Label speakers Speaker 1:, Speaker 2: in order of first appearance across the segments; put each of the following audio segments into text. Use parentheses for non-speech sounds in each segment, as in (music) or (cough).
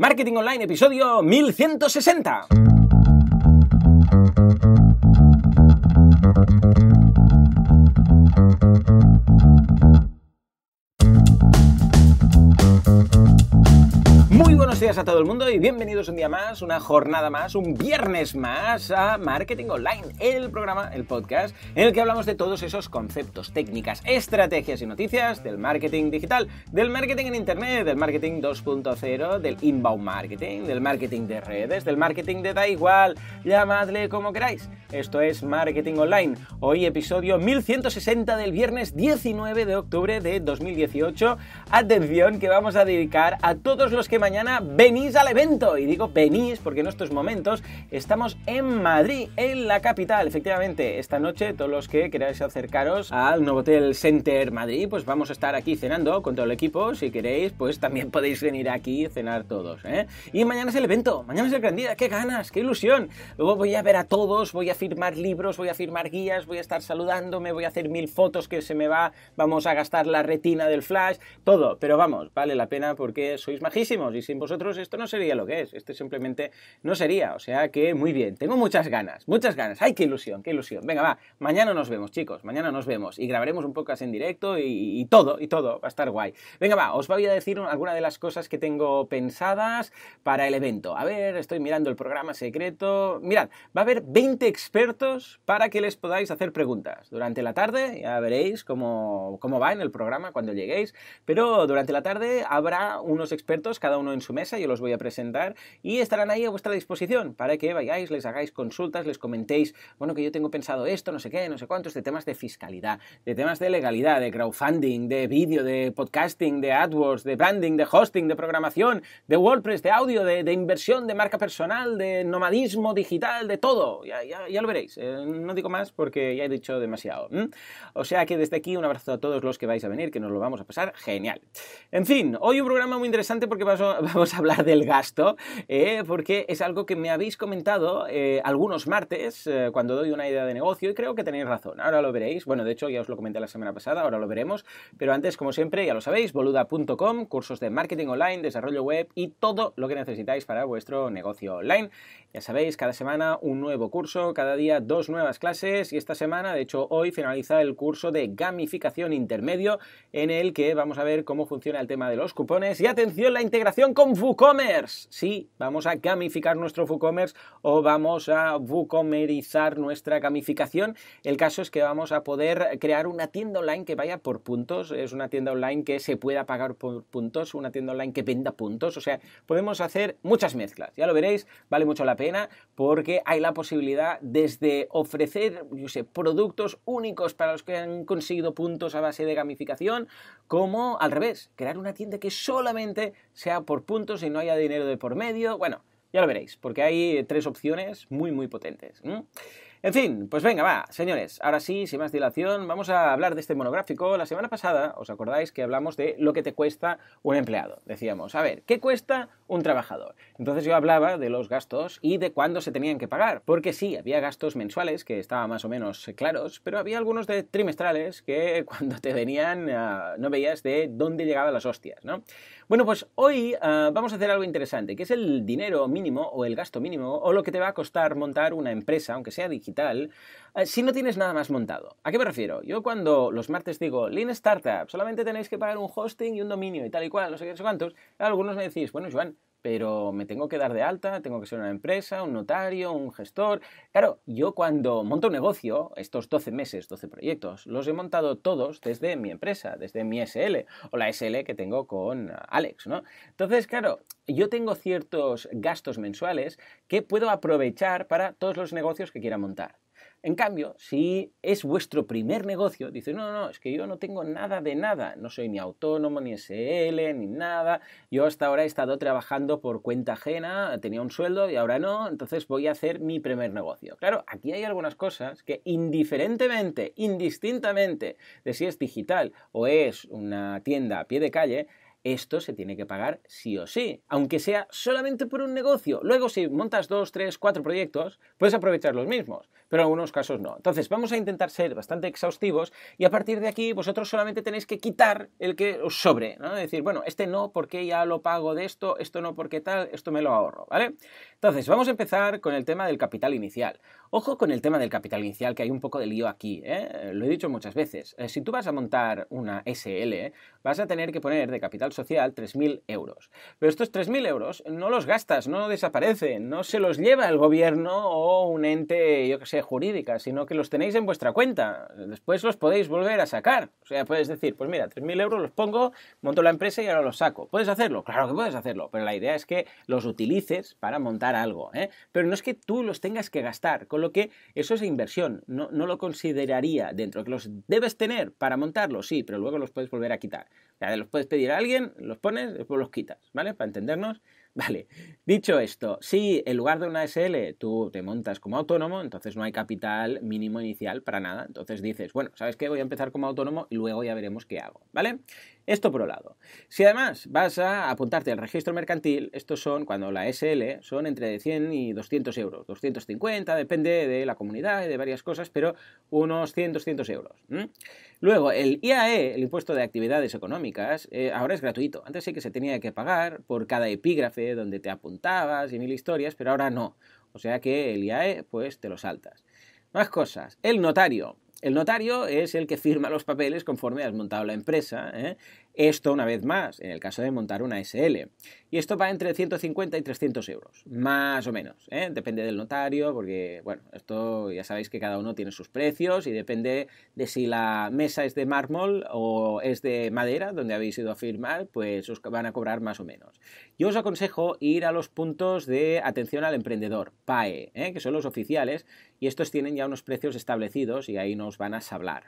Speaker 1: Marketing Online, episodio 1160. buenos días a todo el mundo y bienvenidos un día más, una jornada más, un viernes más a Marketing Online, el programa, el podcast, en el que hablamos de todos esos conceptos, técnicas, estrategias y noticias del marketing digital, del marketing en Internet, del marketing 2.0, del inbound marketing, del marketing de redes, del marketing de da igual, llamadle como queráis. Esto es Marketing Online. Hoy episodio 1160 del viernes 19 de octubre de 2018. Atención que vamos a dedicar a todos los que mañana venís al evento. Y digo venís porque en estos momentos estamos en Madrid, en la capital. Efectivamente, esta noche todos los que queráis acercaros al Hotel Center Madrid, pues vamos a estar aquí cenando con todo el equipo. Si queréis, pues también (laughs) podéis venir aquí a cenar todos. ¿eh? Y mañana es el evento, mañana es el gran día. ¡Qué ganas! ¡Qué ilusión! Luego voy a ver a todos, voy a firmar libros, voy a firmar guías, voy a estar saludándome, voy a hacer mil fotos que se me va, vamos a gastar la retina del flash, todo. Pero vamos, vale la pena porque sois majísimos y siempre esto no sería lo que es, esto simplemente no sería. O sea que muy bien, tengo muchas ganas, muchas ganas. ¡Ay, qué ilusión, qué ilusión! Venga, va, mañana nos vemos, chicos, mañana nos vemos y grabaremos un podcast en directo y, todo, y todo, va a estar guay. Venga, va, os voy a decir alguna de las cosas que tengo pensadas para el evento. A ver, estoy mirando el programa secreto. Mirad, va a haber 20 expertos para que les podáis hacer preguntas. Durante la tarde ya veréis cómo, cómo va en el programa cuando lleguéis, pero durante la tarde habrá unos expertos, cada uno en su esa, yo los voy a presentar y estarán ahí a vuestra disposición para que vayáis, les hagáis consultas, les comentéis, bueno, que yo tengo pensado esto, no sé qué, no sé cuántos, de temas de fiscalidad, de temas de legalidad, de crowdfunding, de vídeo, de podcasting, de AdWords, de branding, de hosting, de programación, de WordPress, de audio, de, inversión, de marca personal, de nomadismo digital, de todo. Ya, ya, lo veréis. Eh, no digo más porque ya he dicho demasiado. O sea que desde aquí un abrazo a todos los que vais a venir, que nos lo vamos a pasar genial. En fin, hoy un programa muy interesante porque vamos (laughs) (laughs) hablar del gasto, eh, porque es algo que me habéis comentado eh, algunos martes eh, cuando doy una idea de negocio y creo que tenéis razón. Ahora lo veréis. Bueno, de hecho ya os lo comenté la semana pasada, ahora lo veremos. Pero antes, como siempre, ya lo sabéis, boluda.com, cursos de marketing online, desarrollo web y todo lo que necesitáis para vuestro negocio online. Ya sabéis, cada semana un nuevo curso, cada día dos nuevas clases y esta semana, de hecho hoy, finaliza el curso de gamificación intermedio en el que vamos a ver cómo funciona el tema de los cupones y atención, la integración con WooCommerce. Sí, vamos a gamificar nuestro WooCommerce o vamos a WooCommerizar nuestra gamificación. El caso es que vamos a poder crear una tienda online que vaya por puntos. Es una tienda online que se pueda pagar por puntos, una tienda online que venda puntos. O sea, podemos hacer muchas mezclas. Ya lo veréis, vale mucho la pena porque hay la posibilidad desde ofrecer, yo sé, productos únicos para los que han conseguido puntos a base de gamificación, como al revés, crear una tienda que solamente sea por puntos si no haya dinero de por medio. Bueno, ya lo veréis, porque hay eh, tres opciones muy, muy potentes. En fin, pues venga, va, señores, ahora sí, sin más dilación, vamos a hablar de este monográfico. La semana pasada, ¿os acordáis que hablamos de lo que te cuesta un empleado? Decíamos, a ver, ¿qué cuesta un trabajador? Entonces yo hablaba de los gastos y de cuándo se tenían que pagar, porque sí, había gastos mensuales que estaban más o menos eh, claros, pero había algunos de trimestrales que (laughs) cuando te venían ah, no veías de dónde llegaban las hostias, ¿no? Bueno, pues hoy ah, vamos a hacer algo interesante, que es el dinero mínimo o el gasto mínimo o lo que te va a costar montar una empresa, aunque sea digital, ah, si no tienes nada más montado. ¿A qué me refiero? Yo cuando los martes digo Lean Startup, solamente tenéis que pagar un hosting y un dominio y tal y cual, no sé qué, no sé cuántos, algunos me decís, bueno, Joan, pero me tengo que dar de alta, tengo que ser una empresa, un notario, un gestor. Claro, yo cuando monto un negocio, estos 12 meses, 12 proyectos, los he montado todos desde mi empresa, desde mi SL o la SL que tengo con Alex, ¿no? Entonces, claro, yo tengo ciertos gastos mensuales que puedo aprovechar para todos los negocios que quiera montar. En cambio, si es vuestro primer negocio, dice, no, no, es que yo no tengo nada de nada, no soy ni autónomo, ni SL, ni nada, yo hasta ahora he estado trabajando por cuenta ajena, tenía un sueldo y ahora no, entonces voy a hacer mi primer negocio. Claro, aquí hay algunas cosas que indiferentemente, indistintamente de si es digital o es una tienda a pie de calle, esto se tiene que pagar sí o sí, aunque sea solamente por un negocio. Luego, si montas dos, tres, cuatro proyectos, puedes aprovechar los mismos pero en algunos casos no. Entonces, vamos a intentar ser bastante exhaustivos y a partir de aquí vosotros solamente tenéis que quitar el que os sobre, ¿no? decir, bueno, este no porque ya lo pago de esto, esto no porque tal, esto me lo ahorro, ¿vale? Entonces, vamos a empezar con el tema del capital inicial. Ojo con el tema del capital inicial, que hay un poco de lío aquí, ¿eh? Lo he dicho muchas veces. Eh, si tú vas a montar una SL, vas a tener que poner de capital social 3.000 euros. Pero estos 3.000 euros no los gastas, no desaparecen, no se los lleva el gobierno o un ente, yo qué sé, jurídica, sino que los tenéis en vuestra cuenta. Después los podéis volver a sacar. O sea, puedes decir, pues mira, 3.000 euros los pongo, monto la empresa y ahora los saco. ¿Puedes hacerlo? Claro que puedes hacerlo, pero la idea es que los utilices para montar algo. ¿eh? Pero no es que tú los tengas que gastar, con lo que eso es inversión. No, lo consideraría dentro, que los debes tener para montarlo sí, pero luego los puedes volver a quitar. O los puedes pedir a alguien, los pones, después los quitas, ¿vale? Para entendernos. Vale, dicho esto, si en lugar de una SL tú te montas como autónomo, entonces no hay capital mínimo inicial para nada. Entonces dices, bueno, ¿sabes qué? Voy a empezar como autónomo y luego ya veremos qué hago, ¿vale? Esto por un lado. Si además vas a apuntarte al registro mercantil, estos son, cuando la SL, son entre 100 y 200 euros. 250, depende de la comunidad y de varias cosas, pero unos 100, 200 euros. Luego, el IAE, el impuesto de actividades económicas, eh, ahora es gratuito. Antes sí que se tenía que pagar por cada epígrafe donde te apuntabas y mil historias, pero ahora no. O sea que el IAE, pues te lo saltas. Más cosas. El notario. El notario es el que firma los papeles conforme has montado la empresa. ¿eh? Esto, una vez más, en el caso de montar una SL. Y esto va entre 150 y 300 euros, más o menos. ¿eh? Depende del notario, porque, bueno, esto ya sabéis que cada uno tiene sus precios y depende de si la mesa es de mármol o es de madera, donde habéis ido a firmar, pues os van a cobrar más o menos. Yo os aconsejo ir a los puntos de atención al emprendedor, PAE, ¿eh? que son los oficiales, y estos tienen ya unos precios establecidos y ahí nos van a sablar.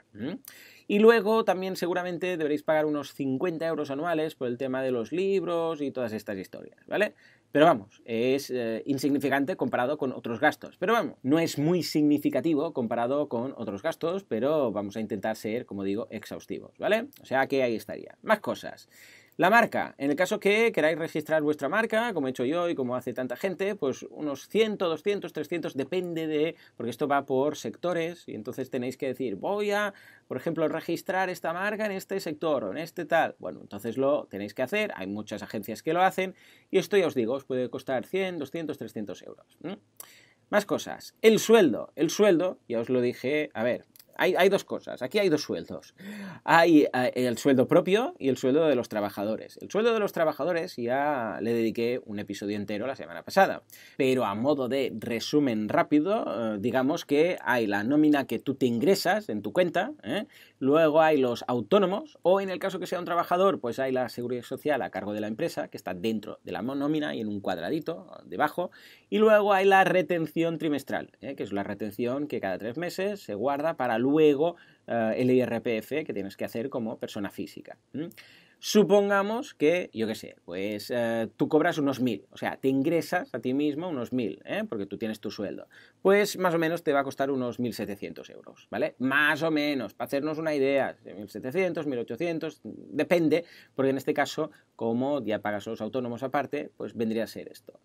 Speaker 1: Y luego también seguramente deberéis pagar unos 50 euros anuales por el tema de los libros y todas estas historias, ¿vale? Pero vamos, es eh, insignificante comparado con otros gastos. Pero vamos, no es muy significativo comparado con otros gastos, pero vamos a intentar ser, como digo, exhaustivos, ¿vale? O sea que ahí estaría. Más cosas. La marca. En el caso que queráis registrar vuestra marca, como he hecho yo y como hace tanta gente, pues unos 100, 200, 300, depende de, porque esto va por sectores y entonces tenéis que decir, voy a, por ejemplo, registrar esta marca en este sector o en este tal. Bueno, entonces lo tenéis que hacer, hay muchas agencias que lo hacen y esto ya os digo, os puede costar 100, 200, 300 euros. Más cosas. El sueldo. El sueldo, ya os lo dije, a ver, hay, dos cosas, aquí hay dos sueldos. Hay eh, el sueldo propio y el sueldo de los trabajadores. El sueldo de los trabajadores ya le dediqué un episodio entero la semana pasada, pero a modo de resumen rápido, eh, digamos que hay la nómina que tú te ingresas en tu cuenta, ¿eh? luego hay los autónomos, o en el caso que sea un trabajador, pues hay la seguridad social a cargo de la empresa, que está dentro de la nómina y en un cuadradito debajo, y luego hay la retención trimestral, que es la retención que cada tres meses se guarda para luego eh, el IRPF que tienes que hacer como persona física. Supongamos que, yo qué sé, pues eh, tú cobras unos mil, o sea, te ingresas a ti mismo unos mil, ¿eh? porque tú tienes tu sueldo. Pues más o menos te va a costar unos 1.700 euros, ¿vale? Más o menos, para hacernos una idea, 1.700, 1.800, depende, porque en este caso, como ya pagas los autónomos aparte, pues vendría a ser esto.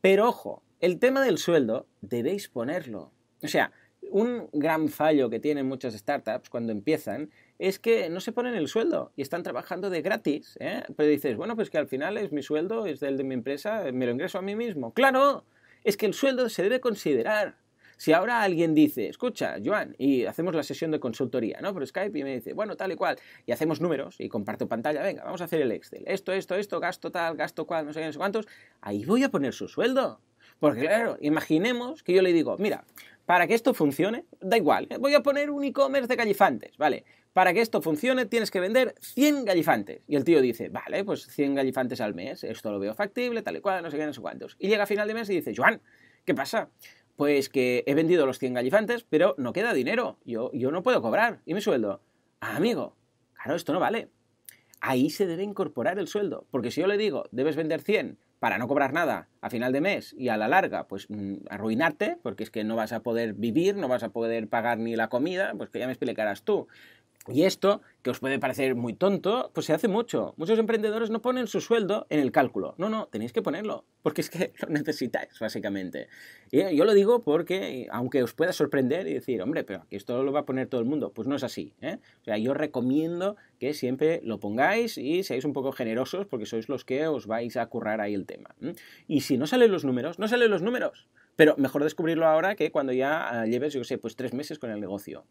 Speaker 1: Pero ojo, el tema del sueldo debéis ponerlo. O sea, un gran fallo que tienen muchas startups cuando empiezan es que no se ponen el sueldo y están trabajando de gratis. ¿eh? Pero dices, bueno, pues que al final es mi sueldo, es del de mi empresa, me lo ingreso a mí mismo. Claro, es que el sueldo se debe considerar. Si ahora alguien dice, escucha, Joan, y hacemos la sesión de consultoría, ¿no? Por Skype y me dice, bueno, tal y cual, y hacemos números y comparto pantalla, venga, vamos a hacer el Excel, esto, esto, esto, gasto tal, gasto cual, no sé qué, no sé cuántos, ahí voy a poner su sueldo. Porque claro, imaginemos que yo le digo, mira, para que esto funcione, da igual, ¿eh? voy a poner un e-commerce de gallifantes, ¿vale? Para que esto funcione tienes que vender 100 gallifantes. Y el tío dice, vale, pues 100 gallifantes al mes, esto lo veo factible, tal y cual, no sé qué, no sé cuántos. Y llega a final de mes y dice, Juan ¿qué pasa? Pues que he vendido los 100 gallifantes, pero no queda dinero, yo, no puedo cobrar. ¿Y mi sueldo? Ah, amigo, claro, esto no vale. Ahí se debe incorporar el sueldo, porque si yo le digo, debes vender 100, para no cobrar nada a final de mes y a la larga, pues mm, arruinarte, porque es que no vas a poder vivir, no vas a poder pagar ni la comida, pues que ya me explicarás tú. Y esto, que os puede parecer muy tonto, pues se hace mucho. Muchos emprendedores no ponen su sueldo en el cálculo. No, no, tenéis que ponerlo, porque es que (laughs) lo necesitáis, básicamente. Y yo lo digo porque, aunque os pueda sorprender y decir, hombre, pero aquí esto lo va a poner todo el mundo, pues no es así. ¿eh? O sea, yo recomiendo que siempre lo pongáis y seáis un poco generosos, porque sois los que os vais a currar ahí el tema. Y si no salen los números, no salen los números. Pero mejor descubrirlo ahora que cuando ya eh, lleves, yo sé, pues tres meses con el negocio.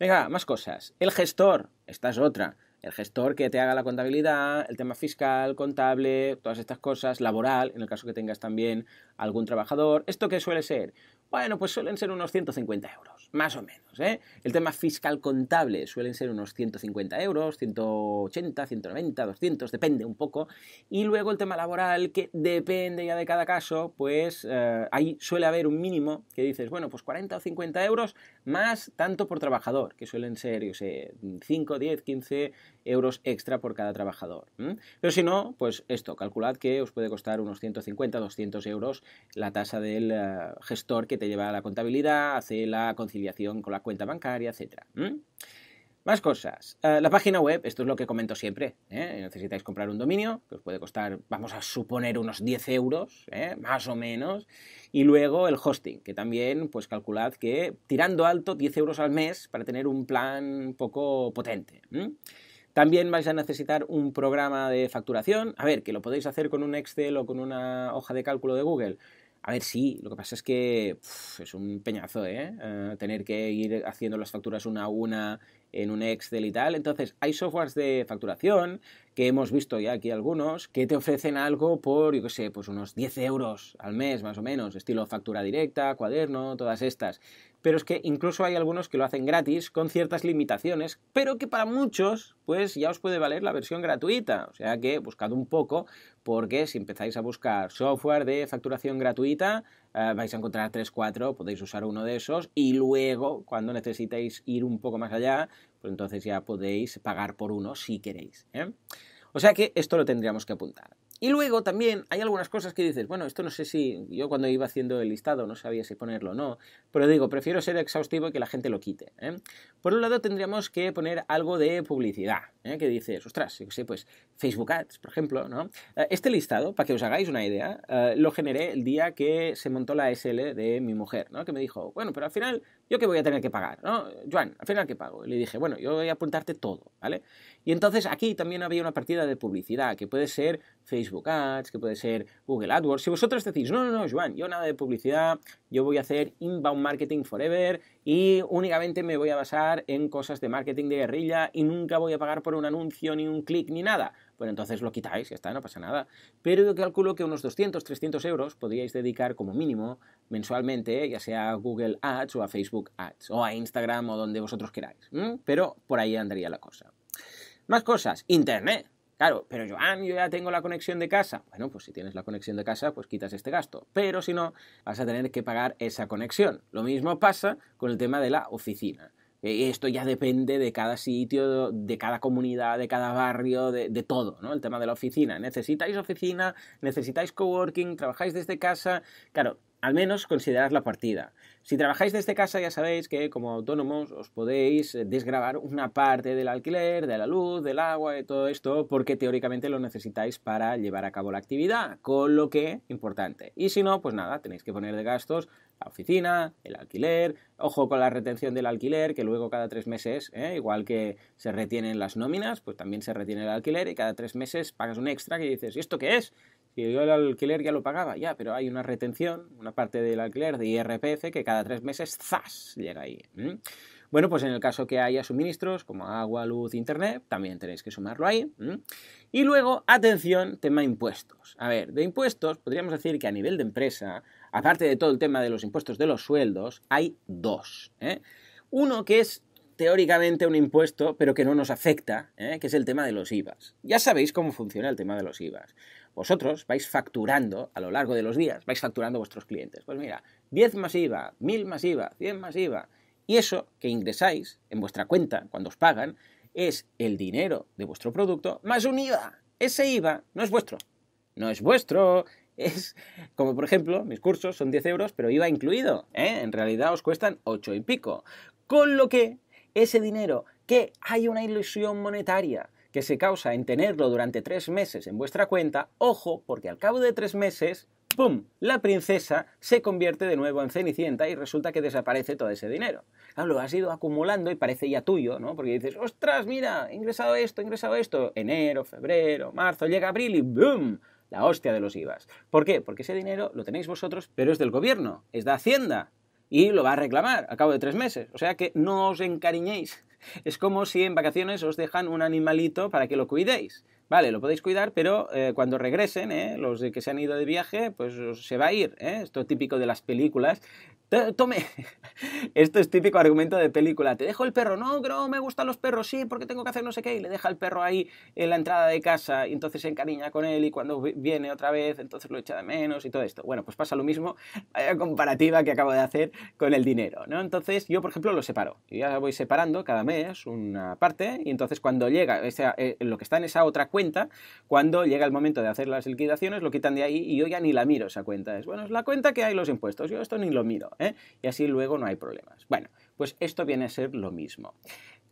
Speaker 1: Venga, más cosas. El gestor, esta es otra. El gestor que te haga la contabilidad, el tema fiscal, contable, todas estas cosas, laboral, en el caso que tengas también algún trabajador. ¿Esto qué suele ser? Bueno, pues suelen ser unos 150 euros, más o menos. ¿eh? El tema fiscal contable suelen ser unos 150 euros, 180, 190, 200, depende un poco. Y luego el tema laboral, que depende ya de cada caso, pues eh, ahí suele haber un mínimo que dices, bueno, pues 40 o 50 euros más tanto por trabajador, que suelen ser, yo sé, 5, 10, 15 euros extra por cada trabajador. Pero si no, pues esto, calculad que os puede costar unos 150, 200 euros la tasa del eh, gestor que te lleva a la contabilidad, hace la conciliación con la cuenta bancaria, etc. Más cosas. Eh, la página web, esto es lo que comento siempre. ¿eh? Necesitáis comprar un dominio, que os puede costar, vamos a suponer, unos 10 euros, más o menos. Y luego el hosting, que también, pues calculad que tirando alto 10 euros al mes para tener un plan poco potente. También vais a necesitar un programa de facturación. A ver, que lo podéis hacer con un Excel o con una hoja de cálculo de Google. A ver, sí, lo que pasa es que es un peñazo, ¿eh? ¿eh? tener que ir haciendo las facturas una a una en un Excel y tal. Entonces, hay softwares de facturación que hemos visto ya aquí algunos que te ofrecen algo por, yo qué sé, pues unos 10 euros al mes más o menos, estilo factura directa, cuaderno, todas estas pero es que incluso hay algunos que lo hacen gratis con ciertas limitaciones, pero que para muchos pues ya os puede valer la versión gratuita, o sea que buscad un poco porque si empezáis a buscar software de facturación gratuita eh, vais a encontrar 3, 4, podéis usar uno de esos y luego cuando necesitéis ir un poco más allá, pues entonces ya podéis pagar por uno si queréis. ¿eh? O sea que esto lo tendríamos que apuntar. Y luego también hay algunas cosas que dices, bueno, esto no sé si yo cuando iba haciendo el listado no sabía si ponerlo o no, pero digo, prefiero ser exhaustivo y que la gente lo quite. ¿eh? Por un lado tendríamos que poner algo de publicidad, ¿eh? que dices, ostras, yo sé, pues Facebook Ads, por ejemplo, ¿no? Eh, este listado, para que os hagáis una idea, lo generé el día que se montó la SL de mi mujer, ¿no? Que me dijo, bueno, pero al final, ¿yo qué voy a tener que pagar? ¿no? Joan, al final, ¿qué pago? le dije, bueno, yo voy a apuntarte todo, ¿vale? Y entonces aquí también había una partida de publicidad, que puede ser Facebook Ads, que puede ser Google AdWords. Si vosotros decís, no, no, no, Joan, yo nada de publicidad, yo voy a hacer inbound marketing forever y únicamente me voy a basar en cosas de marketing de guerrilla y nunca voy a pagar por un anuncio, ni un clic, ni nada. Bueno, entonces lo quitáis, ya está, no pasa nada. Pero yo calculo que unos 200, 300 euros podríais dedicar como mínimo mensualmente, ya sea a Google Ads o a Facebook Ads o a Instagram o donde vosotros queráis. Pero por ahí andaría la cosa. Más cosas, Internet. Claro, pero Joan, ah, yo ya tengo la conexión de casa. Bueno, pues si tienes la conexión de casa, pues quitas este gasto. Pero si no, vas a tener que pagar esa conexión. Lo mismo pasa con el tema de la oficina. Eh, esto ya depende de cada sitio, de cada comunidad, de cada barrio, de, todo, ¿no? El tema de la oficina. Necesitáis oficina, necesitáis coworking, trabajáis desde casa. Claro, al menos considerad la partida. Si trabajáis desde casa ya sabéis que como autónomos os podéis eh, desgravar una parte del alquiler, de la luz, del agua y todo esto porque teóricamente lo necesitáis para llevar a cabo la actividad, con lo que importante. Y si no, pues nada, tenéis que poner de gastos la oficina, el alquiler, ojo con la retención del alquiler, que luego cada tres meses, ¿eh? igual que se retienen las nóminas, pues también se retiene el alquiler y cada tres meses pagas un extra que dices, ¿y esto qué es? Si yo el alquiler ya lo pagaba, ya, pero hay una retención, una parte del alquiler de IRPF que cada tres meses, ¡zas!, llega ahí. Bueno, pues en el caso que haya suministros como agua, luz, internet, también tenéis que sumarlo ahí. Y luego, atención, tema impuestos. A ver, de impuestos podríamos decir que a nivel de empresa, aparte de todo el tema de los impuestos de los sueldos, hay dos. ¿eh? Uno que es teóricamente un impuesto, pero que no nos afecta, ¿eh? que es el tema de los IVAs. Ya sabéis cómo funciona el tema de los IVAs vosotros vais facturando a lo largo de los días, vais facturando vuestros clientes. Pues mira, 10 más IVA, 1000 IVA, 100 más IVA. Y eso que ingresáis en vuestra cuenta cuando os pagan es el dinero de vuestro producto más un IVA. Ese IVA no es vuestro. No es vuestro. (laughs) Es como por ejemplo, mis cursos son 10 euros, pero IVA incluido. ¿eh? En realidad os cuestan 8 y pico. Con lo que ese dinero, que hay una ilusión monetaria, que se causa en tenerlo durante tres meses en vuestra cuenta, ojo, porque al cabo de tres meses, ¡pum!, la princesa se convierte de nuevo en Cenicienta y resulta que desaparece todo ese dinero. Hablo lo has ido acumulando y parece ya tuyo, ¿no? Porque dices, ostras, mira, he ingresado esto, ingresado esto, enero, febrero, marzo, llega abril y ¡boom! La hostia de los IVAs. ¿Por qué? Porque ese dinero lo tenéis vosotros, pero es del gobierno, es de Hacienda, y lo va a reclamar al cabo de tres meses. O sea que no os encariñéis es como si en vacaciones os dejan un animalito para que lo cuidéis. Vale, lo podéis cuidar, pero eh, cuando regresen, eh, los de que se han ido de viaje, pues se va a ir. Eh, esto típico de las películas. Tome, (laughs) esto es típico argumento de película. Te dejo el perro, no, no me gustan los perros, sí, porque tengo que hacer no sé qué. Y le deja el perro ahí en la entrada de casa, y entonces se encariña con él, y cuando viene otra vez, entonces lo echa de menos y todo esto. Bueno, pues pasa lo mismo, la (laughs) comparativa que acabo de hacer con el dinero. ¿no? Entonces, yo, por ejemplo, lo separo. y ya voy separando cada mes una parte, y entonces cuando llega eh, lo que está en esa otra cuenta, cuando llega el momento de hacer las liquidaciones, lo quitan de ahí y yo ya ni la miro esa cuenta. Es, bueno, es la cuenta que hay los impuestos, yo esto ni lo miro, ¿eh? y así luego no hay problemas. Bueno, pues esto viene a ser lo mismo.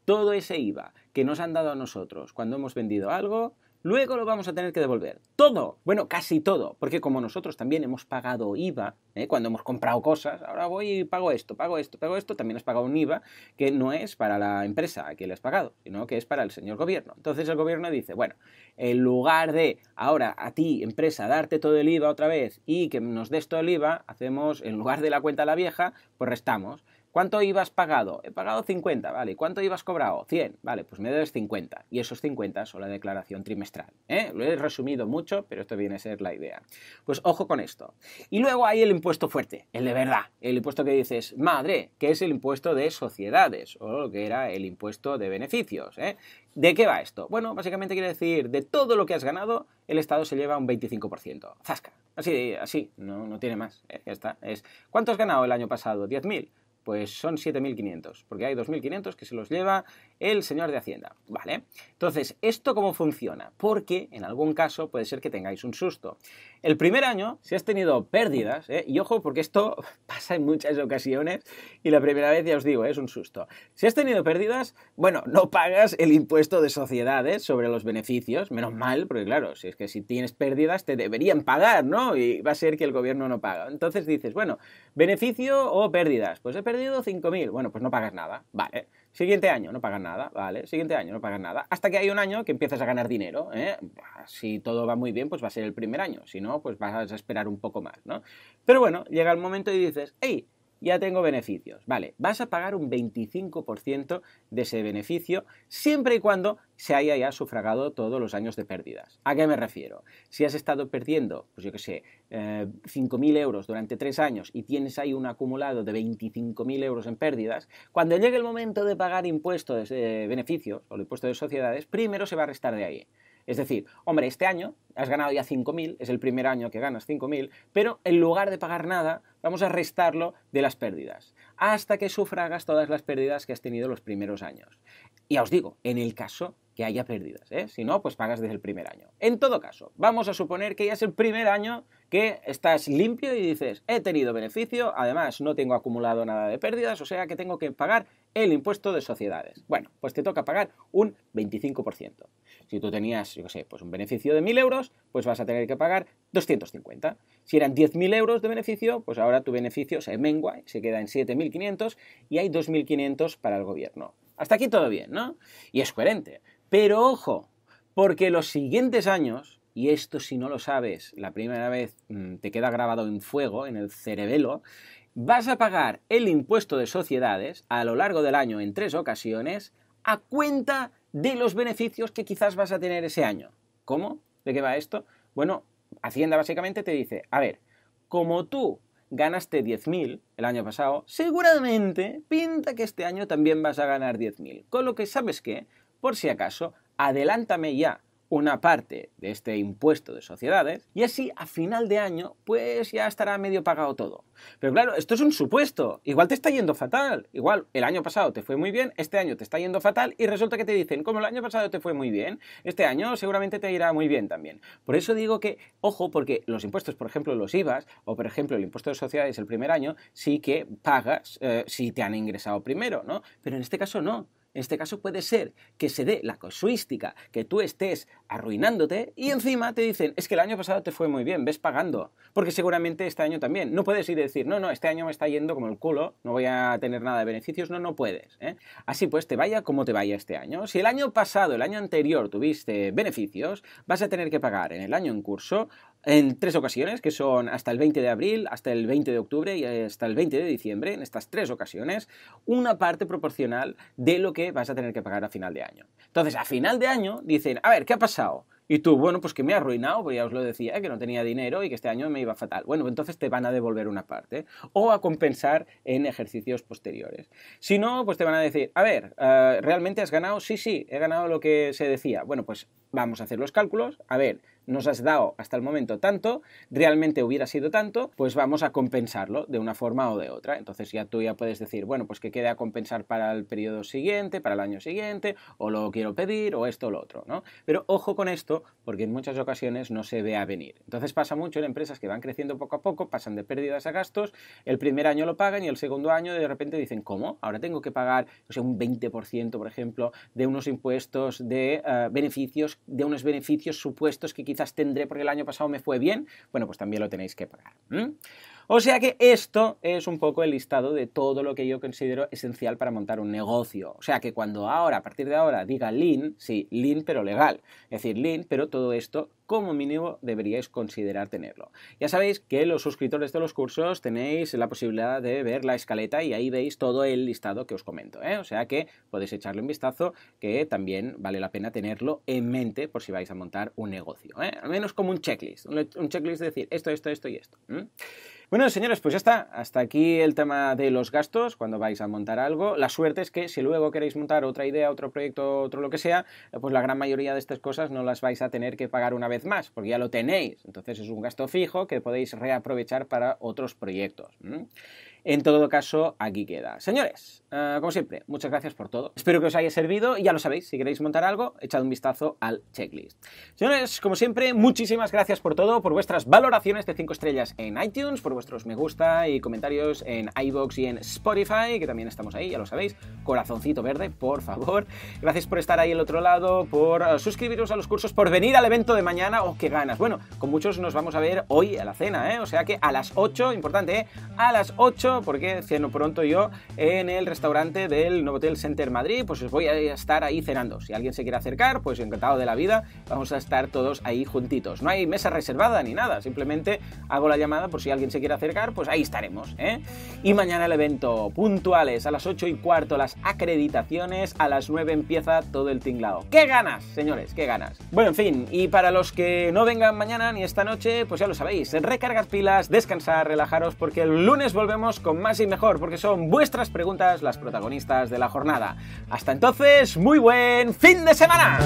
Speaker 1: Todo ese IVA que nos han dado a nosotros cuando hemos vendido algo, luego lo vamos a tener que devolver. Todo, bueno, casi todo, porque como nosotros también hemos pagado IVA, ¿eh? cuando hemos comprado cosas, ahora voy y pago esto, pago esto, pago esto, también has pagado un IVA que no es para la empresa a quien le has pagado, sino que es para el señor gobierno. Entonces el gobierno dice, bueno, en lugar de ahora a ti, empresa, darte todo el IVA otra vez y que nos des todo el IVA, hacemos, en lugar de la cuenta a la vieja, pues restamos. ¿Cuánto ibas pagado? He pagado 50, vale. ¿Cuánto ibas cobrado? 100, vale. Pues me debes 50. Y esos 50 son la declaración trimestral. ¿eh? Lo he resumido mucho, pero esto viene a ser la idea. Pues ojo con esto. Y luego hay el impuesto fuerte, el de verdad. El impuesto que dices, madre, que es el impuesto de sociedades o lo que era el impuesto de beneficios. ¿eh? ¿De qué va esto? Bueno, básicamente quiere decir, de todo lo que has ganado, el Estado se lleva un 25%. Zasca. Así, así, no, tiene más. ¿eh? Es, ¿Cuánto has ganado el año pasado? ¿10.000? Pues son 7.500, porque hay 2.500 que se los lleva el señor de Hacienda, ¿vale? Entonces, ¿esto cómo funciona? Porque en algún caso puede ser que tengáis un susto. El primer año, si has tenido pérdidas, ¿eh? y ojo porque esto (laughs) pasa en muchas ocasiones, y la primera vez ya os digo, es un susto. Si has tenido pérdidas, bueno, no pagas el impuesto de sociedades ¿eh? sobre los beneficios, menos mal, porque claro, si es que si tienes pérdidas te deberían pagar, ¿no? Y va a ser que el gobierno no paga. Entonces dices, bueno, beneficio o pérdidas, pues he perdido 5.000, bueno, pues no pagas nada, ¿vale? Siguiente año no pagas nada, ¿vale? Siguiente año no pagas nada. Hasta que hay un año que empiezas a ganar dinero. ¿eh? Si todo va muy bien, pues va a ser el primer año. Si no, pues vas a esperar un poco más, ¿no? Pero bueno, llega el momento y dices, hey, ya tengo beneficios. Vale, vas a pagar un 25% de ese beneficio siempre y cuando se haya ya sufragado todos los años de pérdidas. ¿A qué me refiero? Si has estado perdiendo, pues yo que sé, 5.000 eh, euros durante tres años y tienes ahí un acumulado de 25.000 euros en pérdidas, cuando llegue el momento de pagar impuestos de eh, beneficios o el impuesto de sociedades, primero se va a restar de ahí. Es decir, hombre, este año has ganado ya 5.000, es el primer año que ganas 5.000, pero en lugar de pagar nada, vamos a restarlo de las pérdidas, hasta que sufragas todas las pérdidas que has tenido los primeros años. Ya os digo, en el caso que haya pérdidas, ¿eh? si no, pues pagas desde el primer año. En todo caso, vamos a suponer que ya es el primer año que estás limpio y dices, he tenido beneficio, además no tengo acumulado nada de pérdidas, o sea que tengo que pagar el impuesto de sociedades. Bueno, pues te toca pagar un 25%. Si tú tenías, yo qué sé, pues un beneficio de 1.000 euros, pues vas a tener que pagar 250. Si eran 10.000 euros de beneficio, pues ahora tu beneficio se mengua, y se queda en 7.500 y hay 2.500 para el gobierno. Hasta aquí todo bien, ¿no? Y es coherente. Pero ojo, porque los siguientes años, y esto si no lo sabes, la primera vez mm, te queda grabado en fuego, en el cerebelo, vas a pagar el impuesto de sociedades a lo largo del año en tres ocasiones a cuenta de los beneficios que quizás vas a tener ese año. ¿Cómo? ¿De qué va esto? Bueno, Hacienda básicamente te dice, a ver, como tú ganaste 10.000 el año pasado, seguramente pinta que este año también vas a ganar 10.000. Con lo que, ¿sabes que, Por si acaso, adelántame ya una parte de este impuesto de sociedades y así a final de año pues ya estará medio pagado todo. Pero claro, esto es un supuesto, igual te está yendo fatal, igual el año pasado te fue muy bien, este año te está yendo fatal y resulta que te dicen, como el año pasado te fue muy bien, este año seguramente te irá muy bien también. Por eso digo que, ojo, porque los impuestos, por ejemplo los IVAs o por ejemplo el impuesto de sociedades el primer año, sí que pagas eh, si te han ingresado primero, ¿no? Pero en este caso no. En este caso puede ser que se dé la cosuística, que tú estés arruinándote y encima te dicen, es que el año pasado te fue muy bien, ves pagando, porque seguramente este año también. No puedes ir y decir, no, no, este año me está yendo como el culo, no voy a tener nada de beneficios, no, no puedes. ¿eh? Así pues, te vaya como te vaya este año. Si el año pasado, el año anterior tuviste beneficios, vas a tener que pagar en el año en curso en tres ocasiones, que son hasta el 20 de abril, hasta el 20 de octubre y hasta el 20 de diciembre, en estas tres ocasiones, una parte proporcional de lo que vas a tener que pagar a final de año. Entonces, a final de año dicen, a ver, ¿qué ha pasado? Y tú, bueno, pues que me ha arruinado, porque ya os lo decía, que no tenía dinero y que este año me iba fatal. Bueno, pues entonces te van a devolver una parte o a compensar en ejercicios posteriores. Si no, pues te van a decir, a ver, eh, ¿realmente has ganado? Sí, sí, he ganado lo que se decía. Bueno, pues vamos a hacer los cálculos. A ver, nos has dado hasta el momento tanto, realmente hubiera sido tanto, pues vamos a compensarlo de una forma o de otra. Entonces ya tú ya puedes decir, bueno, pues que quede a compensar para el periodo siguiente, para el año siguiente, o lo quiero pedir, o esto o lo otro, ¿no? Pero ojo con esto, porque en muchas ocasiones no se ve a venir. Entonces pasa mucho en empresas que van creciendo poco a poco, pasan de pérdidas a gastos, el primer año lo pagan y el segundo año de repente dicen, ¿cómo? Ahora tengo que pagar, o sea, un 20%, por ejemplo, de unos impuestos, de eh, beneficios, de unos beneficios supuestos que quizás tendré porque el año pasado me fue bien, bueno, pues también lo tenéis que pagar. O sea que esto es un poco el listado de todo lo que yo considero esencial para montar un negocio. O sea que cuando ahora, a partir de ahora, diga lean, sí, lean pero legal. Es decir, lean, pero todo esto como mínimo deberíais considerar tenerlo. Ya sabéis que los suscriptores de los cursos tenéis la posibilidad de ver la escaleta y ahí veis todo el listado que os comento. ¿eh? O sea que podéis echarle un vistazo que también vale la pena tenerlo en mente por si vais a montar un negocio. ¿eh? Al menos como un checklist. Un checklist de decir esto, esto, esto y esto. Bueno, señores, pues ya está. Hasta aquí el tema de los gastos cuando vais a montar algo. La suerte es que si luego queréis montar otra idea, otro proyecto, otro lo que sea, pues la gran mayoría de estas cosas no las vais a tener que pagar una vez más, porque ya lo tenéis. Entonces es un gasto fijo que podéis reaprovechar para otros proyectos. En todo caso, aquí queda. Señores, eh, como siempre, muchas gracias por todo. Espero que os haya servido. y Ya lo sabéis, si queréis montar algo, echad un vistazo al checklist. Señores, como siempre, muchísimas gracias por todo, por vuestras valoraciones de 5 estrellas en iTunes, por vuestros me gusta y comentarios en iBox y en Spotify, que también estamos ahí, ya lo sabéis. Corazoncito verde, por favor. Gracias por estar ahí al otro lado, por eh, suscribiros a los cursos, por venir al evento de mañana. o oh, qué ganas! Bueno, con muchos nos vamos a ver hoy a la cena, ¿eh? O sea que a las 8, importante, ¿eh? A las 8 porque ceno pronto yo en el restaurante del Hotel Center Madrid, pues os voy a estar ahí cenando. Si alguien se quiere acercar, pues encantado de la vida, vamos a estar todos ahí juntitos. No hay mesa reservada ni nada, simplemente hago la llamada por si alguien se quiere acercar, pues ahí estaremos. ¿eh? Y mañana el evento, puntuales, a las 8 y cuarto las acreditaciones, a las 9 empieza todo el tinglado. ¡Qué ganas, señores! ¡Qué ganas! Bueno, en fin, y para los que no vengan mañana ni esta noche, pues ya lo sabéis, recargar pilas, descansar, relajaros, porque el lunes volvemos con más y mejor, porque son vuestras preguntas las protagonistas de la jornada. Hasta entonces, muy buen fin de semana.